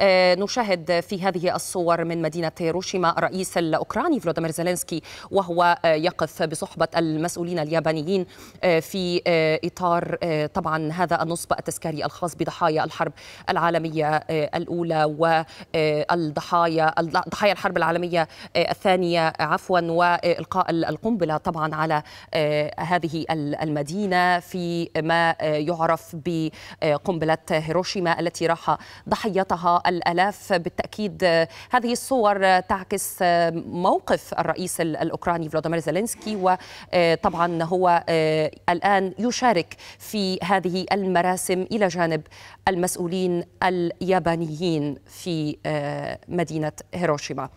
آه، نشاهد في هذه الصور من مدينة هيروشيما الرئيس الأوكراني فلوديمير زيلينسكي وهو آه، يقف بصحبة المسؤولين اليابانيين آه، في إطار طبعا هذا النصب التذكاري الخاص بضحايا الحرب العالمية الأولى والضحايا ضحايا الحرب العالمية الثانية عفوا وإلقاء القنبلة طبعا على هذه المدينة في ما يعرف بقنبلة هيروشيما التي راح ضحية قضيتها الألاف بالتأكيد هذه الصور تعكس موقف الرئيس الأوكراني فلاديمير زيلينسكي وطبعا هو الآن يشارك في هذه المراسم إلى جانب المسؤولين اليابانيين في مدينة هيروشيما